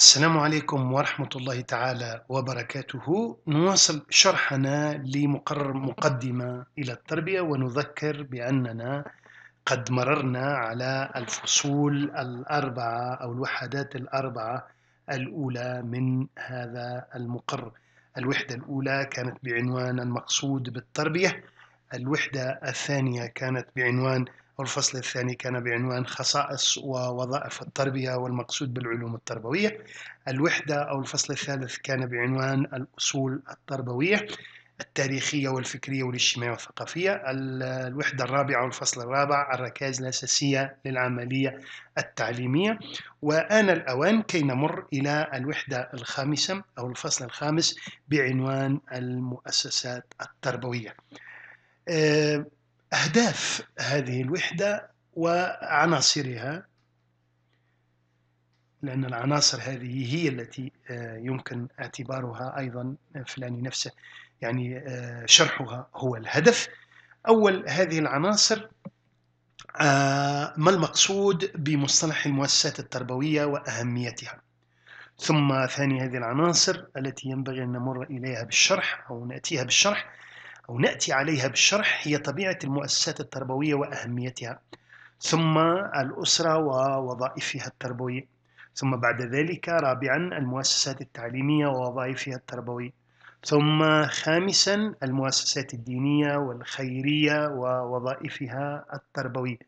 السلام عليكم ورحمة الله تعالى وبركاته نواصل شرحنا لمقرر مقدمة إلى التربية ونذكر بأننا قد مررنا على الفصول الأربعة أو الوحدات الأربعة الأولى من هذا المقرر الوحدة الأولى كانت بعنوان المقصود بالتربية الوحدة الثانية كانت بعنوان والفصل الثاني كان بعنوان خصائص ووظائف التربية والمقصود بالعلوم التربوية الوحدة أو الفصل الثالث كان بعنوان الأصول التربوية التاريخية والفكرية والاجتماعية والثقافية الوحدة الرابعة والفصل الرابع الركائز الأساسية للعملية التعليمية وآن الأوان كي نمر إلى الوحدة الخامسة أو الفصل الخامس بعنوان المؤسسات التربوية آه، أهداف هذه الوحدة وعناصرها لأن العناصر هذه هي التي آه، يمكن اعتبارها أيضا فلان نفسه يعني آه، شرحها هو الهدف أول هذه العناصر آه، ما المقصود بمصطلح المؤسسات التربوية وأهميتها ثم ثاني هذه العناصر التي ينبغي أن نمر إليها بالشرح أو نأتيها بالشرح أو نأتي عليها بالشرح هي طبيعة المؤسسات التربوية وأهميتها ثم الأسرة ووظائفها التربوية ثم بعد ذلك رابعا المؤسسات التعليمية ووظائفها التربوية ثم خامسا المؤسسات الدينية والخيرية ووظائفها التربوية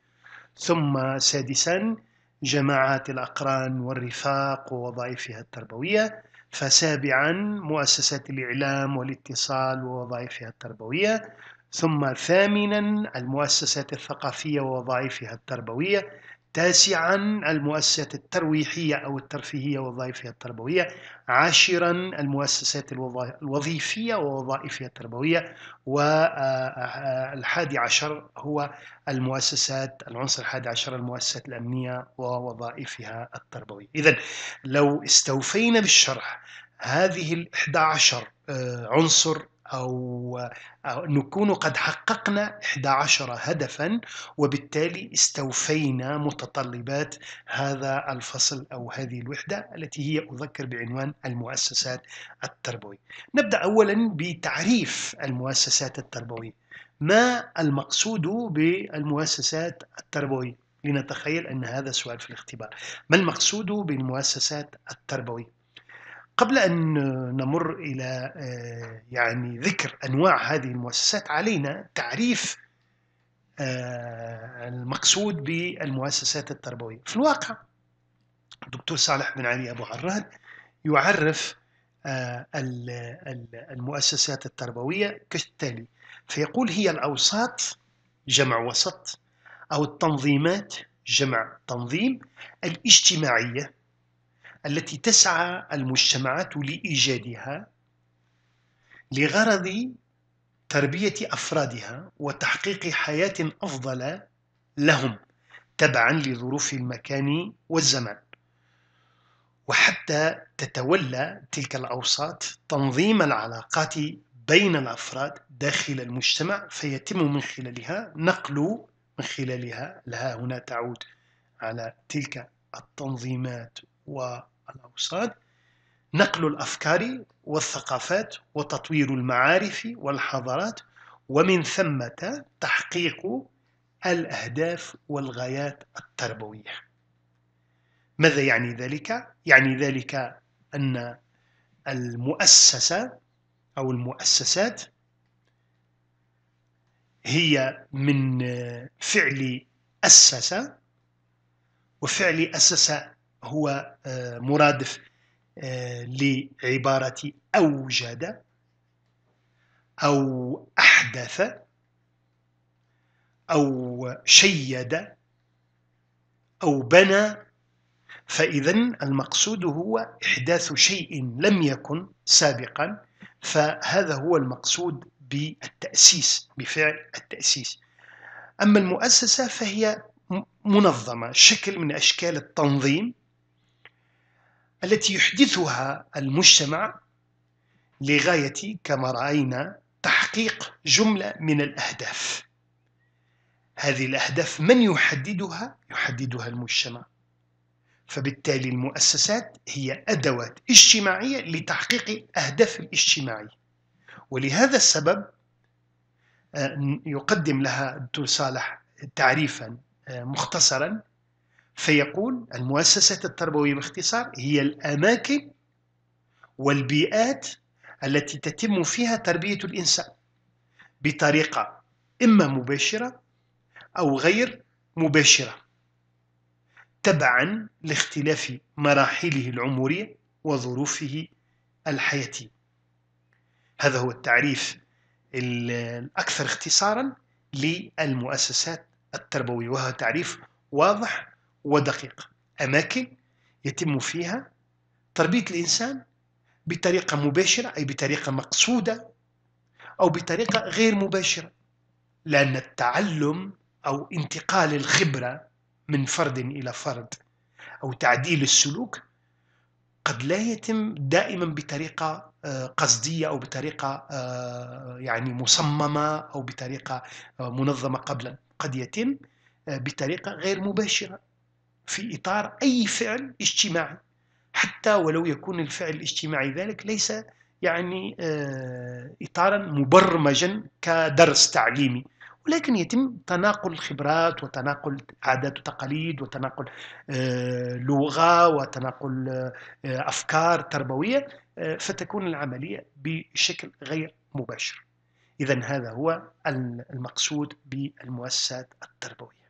ثم سادسا جماعات الأقران والرفاق ووظائفها التربوية فسابعا مؤسسات الإعلام والاتصال ووظائفها التربوية ثم ثامنا المؤسسات الثقافية ووظائفها التربوية تاسعا المؤسسات الترويحية أو الترفيهية والوظائفية التربوية عاشرا المؤسسات الوظيفية ووظائفها التربوية والحادي آه، آه، عشر هو المؤسسات العنصر الحادي عشر المؤسسات الأمنية ووظائفها التربوية إذا لو استوفينا بالشرح هذه ال 11 آه، عنصر أو, أو نكون قد حققنا 11 هدفا وبالتالي استوفينا متطلبات هذا الفصل أو هذه الوحدة التي هي أذكر بعنوان المؤسسات التربوية نبدأ أولا بتعريف المؤسسات التربوية ما المقصود بالمؤسسات التربوية؟ لنتخيل أن هذا سؤال في الاختبار ما المقصود بالمؤسسات التربوية؟ قبل أن نمر إلى آه، يعني ذكر أنواع هذه المؤسسات علينا تعريف آه، المقصود بالمؤسسات التربوية في الواقع الدكتور صالح بن علي أبو عراد يعرف آه، المؤسسات التربوية كالتالي فيقول هي الأوساط جمع وسط أو التنظيمات جمع تنظيم الاجتماعية التي تسعى المجتمعات لإيجادها لغرض تربية أفرادها وتحقيق حياة أفضل لهم تبعا لظروف المكان والزمان وحتى تتولى تلك الأوساط تنظيم العلاقات بين الأفراد داخل المجتمع فيتم من خلالها نقل من خلالها لها هنا تعود على تلك التنظيمات و الأوساط نقل الأفكار والثقافات وتطوير المعارف والحضارات ومن ثمة تحقيق الأهداف والغايات التربوية ماذا يعني ذلك؟ يعني ذلك أن المؤسسة أو المؤسسات هي من فعل أسس وفعل أسس هو آه، مرادف آه، لعبارة أوجد أو أحدث أو شيد أو بنى فإذا المقصود هو إحداث شيء لم يكن سابقا فهذا هو المقصود بالتأسيس بفعل التأسيس أما المؤسسة فهي منظمة شكل من أشكال التنظيم التي يحدثها المجتمع لغاية كما رأينا تحقيق جملة من الأهداف هذه الأهداف من يحددها؟ يحددها المجتمع فبالتالي المؤسسات هي أدوات اجتماعية لتحقيق الأهداف الاجتماعية ولهذا السبب آه، يقدم لها الدكتور صالح تعريفا آه، مختصرا فيقول المؤسسات التربوية باختصار هي الأماكن والبيئات التي تتم فيها تربية الإنسان بطريقة إما مباشرة أو غير مباشرة تبعا لاختلاف مراحله العمرية وظروفه الحياتية هذا هو التعريف الأكثر اختصارا للمؤسسات التربوية وهو تعريف واضح ودقيق أماكن يتم فيها تربية الإنسان بطريقة مباشرة أي بطريقة مقصودة أو بطريقة غير مباشرة لأن التعلم أو انتقال الخبرة من فرد إلى فرد أو تعديل السلوك قد لا يتم دائما بطريقة آه، قصدية أو بطريقة آه، يعني مصممة أو بطريقة آه، منظمة قبلا قد يتم بطريقة غير مباشرة في إطار أي فعل اجتماعي حتى ولو يكون الفعل الاجتماعي ذلك ليس يعني آه، إطارا مبرمجا كدرس تعليمي ولكن يتم تناقل الخبرات وتناقل عادات وتقاليد وتناقل آه، لغة وتناقل آه، أفكار تربوية فتكون العملية بشكل غير مباشر إذا هذا هو المقصود بالمؤسسات التربوية